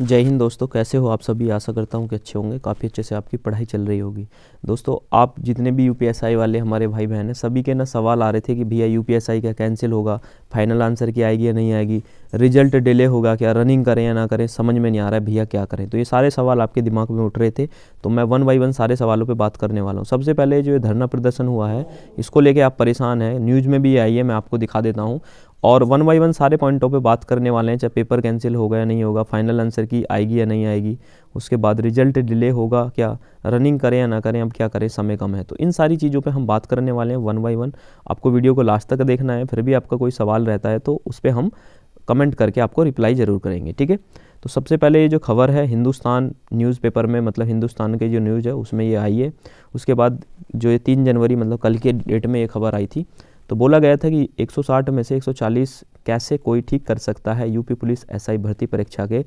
जय हिंद दोस्तों कैसे हो आप सभी आशा करता हूँ कि अच्छे होंगे काफ़ी अच्छे से आपकी पढ़ाई चल रही होगी दोस्तों आप जितने भी यूपीएसआई वाले हमारे भाई बहन हैं सभी के ना सवाल आ रहे थे कि भैया यूपीएसआई का कैंसिल होगा फाइनल आंसर की आएगी या नहीं आएगी रिजल्ट डिले होगा क्या रनिंग करें या ना करें समझ में नहीं आ रहा है भैया क्या करें तो ये सारे सवाल आपके दिमाग में उठ रहे थे तो मैं वन बाई वन सारे सवालों पर बात करने वाला हूँ सबसे पहले जो धरना प्रदर्शन हुआ है इसको लेकर आप परेशान हैं न्यूज़ में भी आई है मैं आपको दिखा देता हूँ और वन बाई वन सारे पॉइंटों पे बात करने वाले हैं चाहे पेपर कैंसिल होगा या नहीं होगा फाइनल आंसर की आएगी या नहीं आएगी उसके बाद रिजल्ट डिले होगा क्या रनिंग करें या ना करें अब क्या करें समय कम है तो इन सारी चीज़ों पे हम बात करने वाले हैं वन बाई वन आपको वीडियो को लास्ट तक देखना है फिर भी आपका कोई सवाल रहता है तो उस पर हम कमेंट करके आपको रिप्लाई ज़रूर करेंगे ठीक है तो सबसे पहले ये जो खबर है हिंदुस्तान न्यूज़पेपर में मतलब हिंदुस्तान के जो न्यूज़ है उसमें ये आई है उसके बाद जो ये तीन जनवरी मतलब कल के डेट में ये खबर आई थी तो बोला गया था कि 160 में से 140 कैसे कोई ठीक कर सकता है यूपी पुलिस एसआई भर्ती परीक्षा के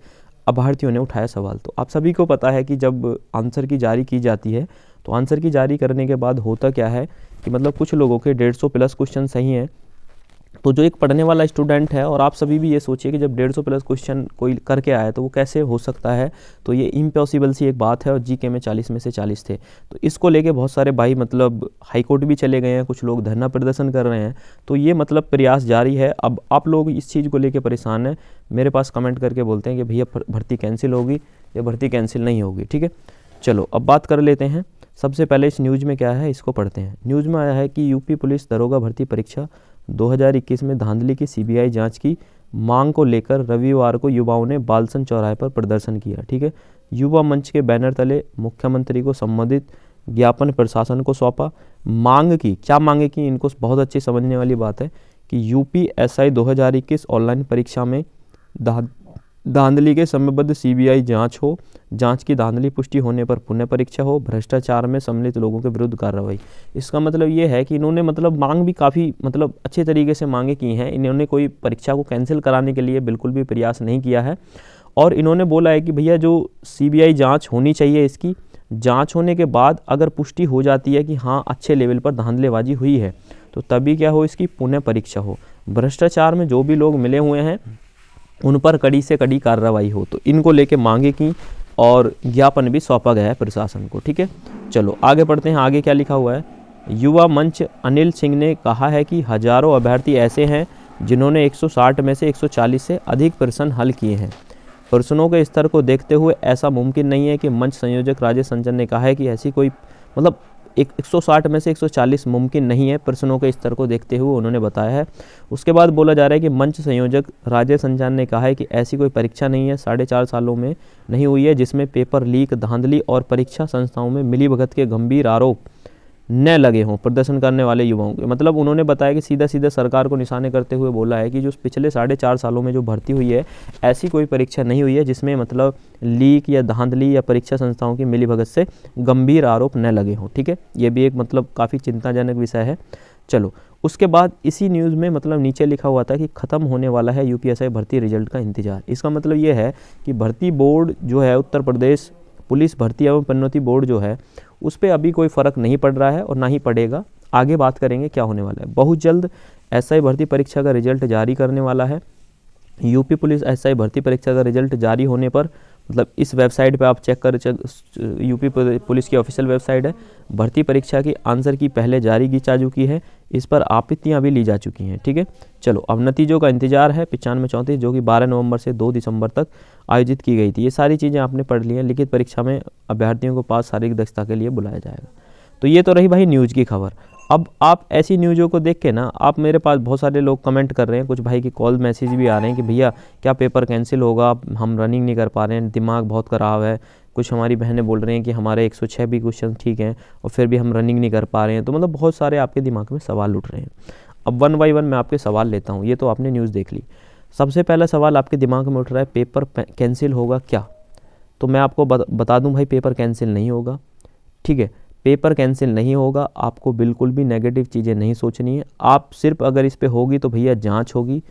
अभ्यर्थियों ने उठाया सवाल तो आप सभी को पता है कि जब आंसर की जारी की जाती है तो आंसर की जारी करने के बाद होता क्या है कि मतलब कुछ लोगों के डेढ़ सौ प्लस क्वेश्चन सही हैं तो जो एक पढ़ने वाला स्टूडेंट है और आप सभी भी ये सोचिए कि जब डेढ़ सौ प्लस क्वेश्चन कोई करके आया तो वो कैसे हो सकता है तो ये इम्पॉसिबल सी एक बात है और जीके में चालीस में से चालीस थे तो इसको लेके बहुत सारे भाई मतलब हाईकोर्ट भी चले गए हैं कुछ लोग धरना प्रदर्शन कर रहे हैं तो ये मतलब प्रयास जारी है अब आप लोग इस चीज़ को लेकर परेशान हैं मेरे पास कमेंट करके बोलते हैं कि भैया भर्ती कैंसिल होगी या भर्ती कैंसिल नहीं होगी ठीक है चलो अब बात कर लेते हैं सबसे पहले इस न्यूज़ में क्या है इसको पढ़ते हैं न्यूज़ में आया है कि यूपी पुलिस दरोगा भर्ती परीक्षा 2021 में धांधली की सीबीआई जांच की मांग को लेकर रविवार को युवाओं ने बालसन चौराहे पर प्रदर्शन किया ठीक है युवा मंच के बैनर तले मुख्यमंत्री को संबंधित ज्ञापन प्रशासन को सौंपा मांग की क्या मांगे की इनको बहुत अच्छी समझने वाली बात है कि यूपी एस ऑनलाइन परीक्षा में धांधली के समयबद्ध सीबीआई जांच हो जांच की धांधली पुष्टि होने पर पुनः परीक्षा हो भ्रष्टाचार में सम्मिलित लोगों के विरुद्ध कार्रवाई इसका मतलब ये है कि इन्होंने मतलब मांग भी काफ़ी मतलब अच्छे तरीके से मांगे की हैं इन्होंने कोई परीक्षा को कैंसिल कराने के लिए बिल्कुल भी प्रयास नहीं किया है और इन्होंने बोला है कि भैया जो सी बी होनी चाहिए इसकी जाँच होने के बाद अगर पुष्टि हो जाती है कि हाँ अच्छे लेवल पर धांधलेबाजी हुई है तो तभी क्या हो इसकी पुनः परीक्षा हो भ्रष्टाचार में जो भी लोग मिले हुए हैं उन पर कड़ी से कड़ी कार्रवाई हो तो इनको लेके मांगे की और ज्ञापन भी सौंपा गया है प्रशासन को ठीक है चलो आगे पढ़ते हैं आगे क्या लिखा हुआ है युवा मंच अनिल सिंह ने कहा है कि हजारों अभ्यर्थी ऐसे हैं जिन्होंने 160 में से 140 से अधिक प्रश्न हल किए हैं प्रश्नों के स्तर को देखते हुए ऐसा मुमकिन नहीं है कि मंच संयोजक राजेश संजन ने कहा है कि ऐसी कोई मतलब एक 160 में से 140 मुमकिन नहीं है प्रश्नों के स्तर को देखते हुए उन्होंने बताया है उसके बाद बोला जा रहा है कि मंच संयोजक राजे संजान ने कहा है कि ऐसी कोई परीक्षा नहीं है साढ़े चार सालों में नहीं हुई है जिसमें पेपर लीक धांधली और परीक्षा संस्थाओं में भगत के गंभीर आरोप न लगे हों प्रदर्शन करने वाले युवाओं के मतलब उन्होंने बताया कि सीधा सीधा सरकार को निशाने करते हुए बोला है कि जो पिछले साढ़े चार सालों में जो भर्ती हुई है ऐसी कोई परीक्षा नहीं हुई है जिसमें मतलब लीक या धांधली या परीक्षा संस्थाओं की मिलीभगत से गंभीर आरोप न लगे हों ठीक है ये भी एक मतलब काफ़ी चिंताजनक विषय है चलो उसके बाद इसी न्यूज़ में मतलब नीचे लिखा हुआ था कि ख़त्म होने वाला है यू भर्ती रिजल्ट का इंतजार इसका मतलब ये है कि भर्ती बोर्ड जो है उत्तर प्रदेश पुलिस भर्ती एवं पन्नौती बोर्ड जो है उस पर अभी कोई फ़र्क नहीं पड़ रहा है और ना ही पड़ेगा आगे बात करेंगे क्या होने वाला है बहुत जल्द एस भर्ती परीक्षा का रिजल्ट जारी करने वाला है यूपी पुलिस एस भर्ती परीक्षा का रिजल्ट जारी होने पर मतलब इस वेबसाइट पे आप चेक कर यूपी पुलिस की ऑफिशियल वेबसाइट है भर्ती परीक्षा की आंसर की पहले जारी की जा चुकी है इस पर आपत्तियाँ भी ली जा चुकी हैं ठीक है थीके? चलो अब नतीजों का इंतजार है पचानवे चौंतीस जो कि 12 नवंबर से 2 दिसंबर तक आयोजित की गई थी ये सारी चीज़ें आपने पढ़ ली हैं लिखित परीक्षा में अभ्यर्थियों को पास शारीरिक दक्षता के लिए बुलाया जाएगा तो ये तो रही भाई न्यूज़ की खबर अब आप ऐसी न्यूज़ों को देख के ना आप मेरे पास बहुत सारे लोग कमेंट कर रहे हैं कुछ भाई की कॉल मैसेज भी आ रहे हैं कि भैया क्या पेपर कैंसिल होगा हम रनिंग नहीं कर पा रहे हैं दिमाग बहुत खराब है कुछ हमारी बहनें बोल रही हैं कि हमारे 106 भी क्वेश्चन ठीक हैं और फिर भी हम रनिंग नहीं कर पा रहे हैं तो मतलब बहुत सारे आपके दिमाग में सवाल उठ रहे हैं अब वन बाई वन मैं आपके सवाल लेता हूँ ये तो आपने न्यूज़ देख ली सबसे पहला सवाल आपके दिमाग में उठ रहा है पेपर कैंसिल होगा क्या तो मैं आपको बता दूँ भाई पेपर कैंसिल नहीं होगा ठीक है पेपर कैंसिल नहीं होगा आपको बिल्कुल भी नेगेटिव चीज़ें नहीं सोचनी है आप सिर्फ अगर इस पर होगी तो भैया जांच होगी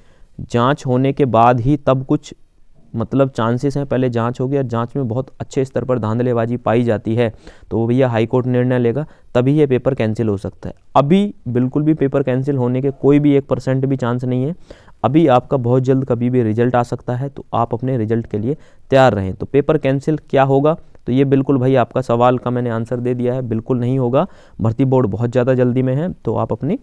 जांच होने के बाद ही तब कुछ मतलब चांसेस हैं पहले जांच होगी और जांच में बहुत अच्छे स्तर पर धांधलेबाजी पाई जाती है तो भैया हाई कोर्ट निर्णय लेगा तभी ये पेपर कैंसिल हो सकता है अभी बिल्कुल भी पेपर कैंसिल होने के कोई भी एक परसेंट भी चांस नहीं है अभी आपका बहुत जल्द कभी भी रिजल्ट आ सकता है तो आप अपने रिजल्ट के लिए तैयार रहें तो पेपर कैंसिल क्या होगा तो ये बिल्कुल भाई आपका सवाल का मैंने आंसर दे दिया है बिल्कुल नहीं होगा भर्ती बोर्ड बहुत ज़्यादा जल्दी में है तो आप अपनी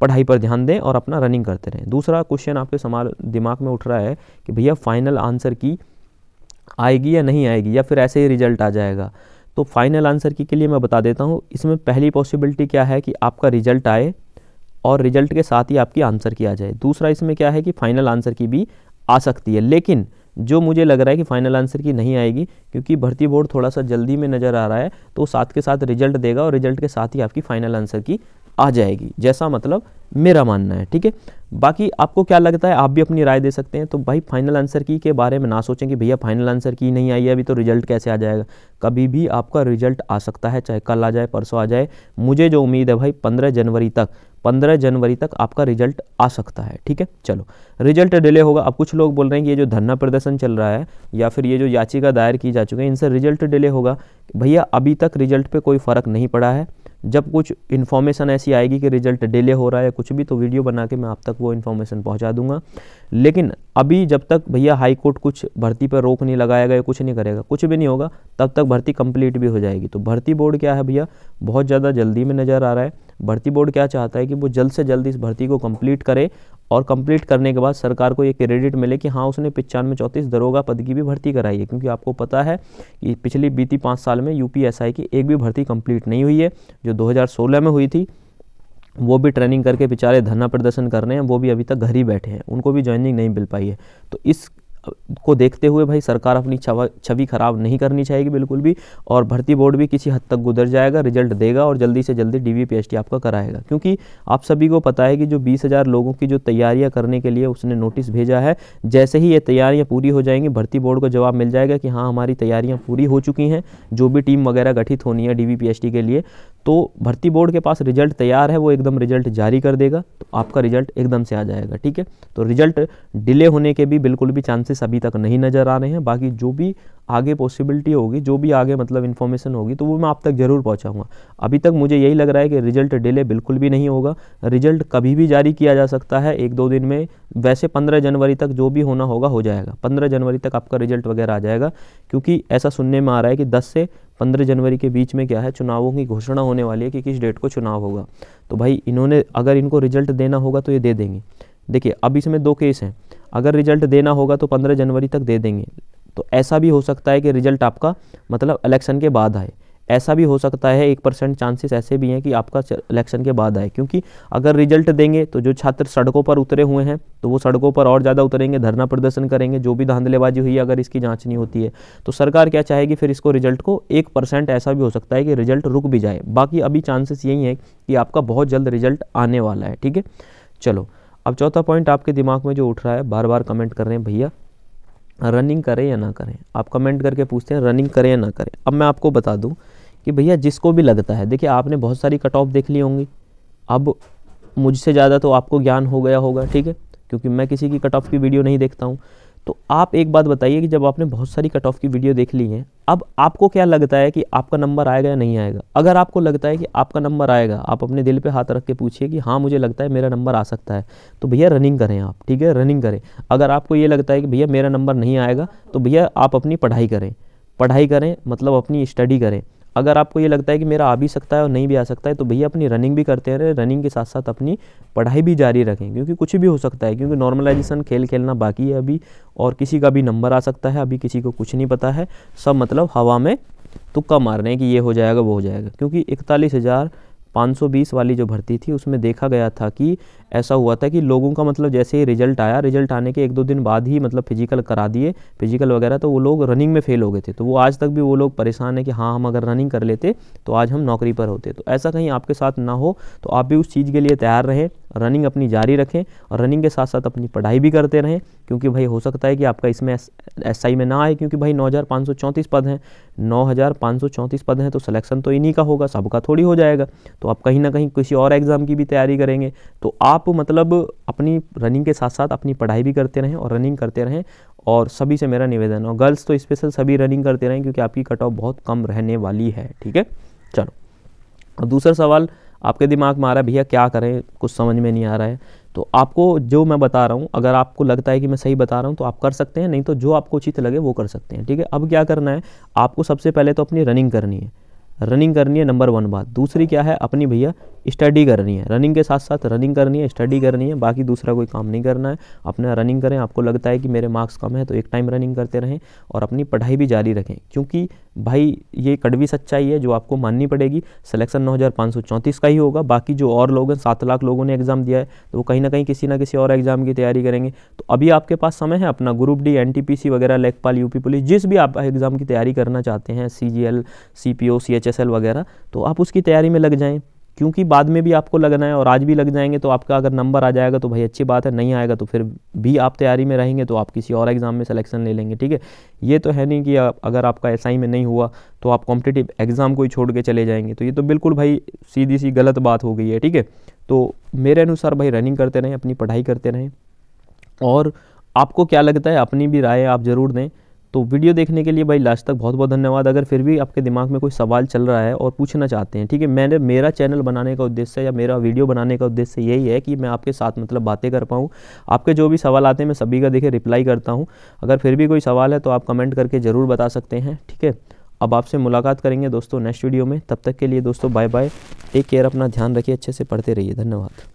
पढ़ाई पर ध्यान दें और अपना रनिंग करते रहें दूसरा क्वेश्चन आपके समाल दिमाग में उठ रहा है कि भैया फाइनल आंसर की आएगी या नहीं आएगी या फिर ऐसे ही रिजल्ट आ जाएगा तो फाइनल आंसर की के लिए मैं बता देता हूँ इसमें पहली पॉसिबिलिटी क्या है कि आपका रिजल्ट आए और रिजल्ट के साथ ही आपकी आंसर की आ जाए दूसरा इसमें क्या है कि फाइनल आंसर की भी आ सकती है लेकिन जो मुझे लग रहा है कि फाइनल आंसर की नहीं आएगी क्योंकि भर्ती बोर्ड थोड़ा सा जल्दी में नज़र आ रहा है तो साथ के साथ रिजल्ट देगा और रिजल्ट के साथ ही आपकी फाइनल आंसर की आ जाएगी जैसा मतलब मेरा मानना है ठीक है बाकी आपको क्या लगता है आप भी अपनी राय दे सकते हैं तो भाई फाइनल आंसर की के बारे में ना सोचें कि भैया फाइनल आंसर की नहीं आई है अभी तो रिजल्ट कैसे आ जाएगा कभी भी आपका रिजल्ट आ सकता है चाहे कल आ जाए परसों आ जाए मुझे जो उम्मीद है भाई पंद्रह जनवरी तक पंद्रह जनवरी तक आपका रिजल्ट आ सकता है ठीक है चलो रिजल्ट डिले होगा अब कुछ लोग बोल रहे हैं कि ये जो धरना प्रदर्शन चल रहा है या फिर ये जो याचिका दायर की जा चुकी है इनसे रिजल्ट डिले होगा भैया अभी तक रिजल्ट पे कोई फ़र्क नहीं पड़ा है जब कुछ इन्फॉर्मेशन ऐसी आएगी कि रिजल्ट डिले हो रहा है कुछ भी तो वीडियो बना के मैं आप तक वो इन्फॉर्मेशन पहुंचा दूंगा लेकिन अभी जब तक भैया हाई कोर्ट कुछ भर्ती पर रोक नहीं लगाएगा या कुछ नहीं करेगा कुछ भी नहीं होगा तब तक भर्ती कंप्लीट भी हो जाएगी तो भर्ती बोर्ड क्या है भैया बहुत ज़्यादा जल्दी में नज़र आ रहा है भर्ती बोर्ड क्या चाहता है कि वो जल्द से जल्द इस भर्ती को कंप्लीट करे और कंप्लीट करने के बाद सरकार को ये क्रेडिट मिले कि हाँ उसने पिचानवे चौंतीस दरोगा पद की भी भर्ती कराई है क्योंकि आपको पता है कि पिछली बीती पाँच साल में यू की एक भी भर्ती कम्प्लीट नहीं हुई है जो दो में हुई थी वो भी ट्रेनिंग करके बेचारे धरना प्रदर्शन कर रहे हैं वो भी अभी तक घर ही बैठे हैं उनको भी ज्वाइनिंग नहीं मिल पाई है तो इस को देखते हुए भाई सरकार अपनी छवि खराब नहीं करनी चाहेगी बिल्कुल भी और भर्ती बोर्ड भी किसी हद तक गुजर जाएगा रिजल्ट देगा और जल्दी से जल्दी डी वी आपका कराएगा क्योंकि आप सभी को पता है कि जो बीस हज़ार लोगों की जो तैयारियाँ करने के लिए उसने नोटिस भेजा है जैसे ही ये तैयारियाँ पूरी हो जाएंगी भर्ती बोर्ड को जवाब मिल जाएगा कि हाँ हमारी तैयारियाँ पूरी हो चुकी हैं जो भी टीम वगैरह गठित होनी है डी के लिए तो भर्ती बोर्ड के पास रिजल्ट तैयार है वो एकदम रिजल्ट जारी कर देगा आपका रिजल्ट एकदम से आ जाएगा ठीक है तो रिजल्ट डिले होने के भी बिल्कुल भी चांसेस अभी तक नहीं नज़र आ रहे हैं बाकी जो भी आगे पॉसिबिलिटी होगी जो भी आगे मतलब इन्फॉर्मेशन होगी तो वो मैं आप तक ज़रूर पहुंचाऊंगा अभी तक मुझे यही लग रहा है कि रिजल्ट डिले बिल्कुल भी नहीं होगा रिजल्ट कभी भी जारी किया जा सकता है एक दो दिन में वैसे पंद्रह जनवरी तक जो भी होना होगा हो जाएगा पंद्रह जनवरी तक आपका रिजल्ट वगैरह आ जाएगा क्योंकि ऐसा सुनने में आ रहा है कि दस से पंद्रह जनवरी के बीच में क्या है चुनावों की घोषणा होने वाली है कि किस डेट को चुनाव होगा तो भाई इन्होंने अगर इनको रिजल्ट देना होगा तो ये दे देंगे देखिए अब इसमें दो केस हैं अगर रिजल्ट देना होगा तो पंद्रह जनवरी तक दे देंगे तो ऐसा भी हो सकता है कि रिजल्ट आपका मतलब इलेक्शन के बाद आए ऐसा भी हो सकता है एक परसेंट चांसेस ऐसे भी हैं कि आपका इलेक्शन के बाद आए क्योंकि अगर रिजल्ट देंगे तो जो छात्र सड़कों पर उतरे हुए हैं तो वो सड़कों पर और ज़्यादा उतरेंगे धरना प्रदर्शन करेंगे जो भी धांधलेबाजी हुई अगर इसकी जाँच नहीं होती है तो सरकार क्या चाहेगी फिर इसको रिजल्ट को एक परसेंट ऐसा भी हो सकता है कि रिजल्ट रुक भी जाए बाकी अभी चांसेस यही है कि आपका बहुत जल्द रिजल्ट आने वाला है ठीक है चलो अब चौथा पॉइंट आपके दिमाग में जो उठ रहा है बार बार कमेंट कर रहे हैं भैया रनिंग करें या ना करें आप कमेंट करके पूछते हैं रनिंग करें या ना करें अब मैं आपको बता दूं कि भैया जिसको भी लगता है देखिए आपने बहुत सारी कट ऑफ देख ली होंगी अब मुझसे ज़्यादा तो आपको ज्ञान हो गया होगा ठीक है क्योंकि मैं किसी की कट ऑफ की वीडियो नहीं देखता हूँ तो आप एक बात बताइए कि जब आपने बहुत सारी कट ऑफ की वीडियो देख ली है अब आपको क्या लगता है कि आपका नंबर आएगा या नहीं आएगा अगर आपको लगता है कि आपका नंबर आएगा आप अपने दिल पे हाथ रख के पूछिए कि हाँ मुझे लगता है मेरा नंबर आ सकता है तो भैया रनिंग करें आप ठीक है रनिंग करें अगर आपको ये लगता है कि भैया मेरा नंबर नहीं आएगा तो भैया आप अपनी पढ़ाई करें पढ़ाई करें मतलब अपनी स्टडी करें अगर आपको ये लगता है कि मेरा आ भी सकता है और नहीं भी आ सकता है तो भैया अपनी रनिंग भी करते रहे रनिंग के साथ साथ अपनी पढ़ाई भी जारी रखें क्योंकि कुछ भी हो सकता है क्योंकि नॉर्मलाइजेशन खेल खेलना बाकी है अभी और किसी का भी नंबर आ सकता है अभी किसी को कुछ नहीं पता है सब मतलब हवा में तुक्का मार रहे हैं कि ये हो जाएगा वो हो जाएगा क्योंकि इकतालीस हज़ार 520 वाली जो भर्ती थी उसमें देखा गया था कि ऐसा हुआ था कि लोगों का मतलब जैसे ही रिजल्ट आया रिजल्ट आने के एक दो दिन बाद ही मतलब फिजिकल करा दिए फिजिकल वगैरह तो वो लोग रनिंग में फेल हो गए थे तो वो आज तक भी वो लोग परेशान है कि हाँ हम अगर रनिंग कर लेते तो आज हम नौकरी पर होते तो ऐसा कहीं आपके साथ ना हो तो आप भी उस चीज़ के लिए तैयार रहें रनिंग अपनी जारी रखें और रनिंग के साथ साथ अपनी पढ़ाई भी करते रहें क्योंकि भाई हो सकता है कि आपका इसमें एस में ना आए क्योंकि भाई नौ पद हैं नौ पद हैं तो सिलेक्शन तो इन्हीं का होगा सबका थोड़ी हो जाएगा तो आप कहीं ना कहीं किसी और एग्ज़ाम की भी तैयारी करेंगे तो आप मतलब अपनी रनिंग के साथ साथ अपनी पढ़ाई भी करते रहें और रनिंग करते रहें और सभी से मेरा निवेदन और गर्ल्स तो स्पेशल सभी रनिंग करते रहें क्योंकि आपकी कट ऑफ बहुत कम रहने वाली है ठीक है चलो और दूसरा सवाल आपके दिमाग में आ रहा है भैया क्या करें कुछ समझ में नहीं आ रहा है तो आपको जो मैं बता रहा हूँ अगर आपको लगता है कि मैं सही बता रहा हूँ तो आप कर सकते हैं नहीं तो जो आपको उचित लगे वो कर सकते हैं ठीक है अब क्या करना है आपको सबसे पहले तो अपनी रनिंग करनी है रनिंग करनी है नंबर वन बात दूसरी क्या है अपनी भैया स्टडी करनी है रनिंग के साथ साथ रनिंग करनी है स्टडी करनी है बाकी दूसरा कोई काम नहीं करना है अपना रनिंग करें आपको लगता है कि मेरे मार्क्स कम है तो एक टाइम रनिंग करते रहें और अपनी पढ़ाई भी जारी रखें क्योंकि भाई ये कड़वी सच्चाई है जो आपको माननी पड़ेगी सलेक्शन नौ का ही होगा बाकी जो और लोग हैं सात लाख लोगों ने एग्ज़ाम दिया है तो वो कहीं ना कहीं किसी ना किसी और एग्ज़ाम की तैयारी करेंगे तो अभी आपके पास समय है अपना ग्रुप डी एन वगैरह लेखपाल यूपी पुलिस जिस भी आप एग्ज़ाम की तैयारी करना चाहते हैं C G L C P O C H SSL वगैरह तो आप उसकी तैयारी में लग जाएँ क्योंकि बाद में भी आपको लगना है और आज भी लग जाएंगे तो आपका अगर नंबर आ जाएगा तो भाई अच्छी बात है नहीं आएगा तो फिर भी आप तैयारी में रहेंगे तो आप किसी और एग्ज़ाम में सिलेक्शन ले लेंगे ठीक है ये तो है नहीं कि आप, अगर आपका एस में नहीं हुआ तो आप कॉम्पिटेटिव एग्ज़ाम को ही छोड़ के चले जाएंगे तो ये तो बिल्कुल भाई सीधी सी गलत बात हो गई है ठीक है तो मेरे अनुसार भाई रनिंग करते रहें अपनी पढ़ाई करते रहें और आपको क्या लगता है अपनी भी राय आप ज़रूर दें तो वीडियो देखने के लिए भाई लास्ट तक बहुत बहुत धन्यवाद अगर फिर भी आपके दिमाग में कोई सवाल चल रहा है और पूछना चाहते हैं ठीक है मैंने मेरा चैनल बनाने का उद्देश्य या मेरा वीडियो बनाने का उद्देश्य यही है कि मैं आपके साथ मतलब बातें कर पाऊँ आपके जो भी सवाल आते हैं मैं सभी का देखे रिप्लाई करता हूँ अगर फिर भी कोई सवाल है तो आप कमेंट करके ज़रूर बता सकते हैं ठीक है अब आपसे मुलाकात करेंगे दोस्तों नेक्स्ट वीडियो में तब तक के लिए दोस्तों बाय बाय टेक केयर अपना ध्यान रखिए अच्छे से पढ़ते रहिए धन्यवाद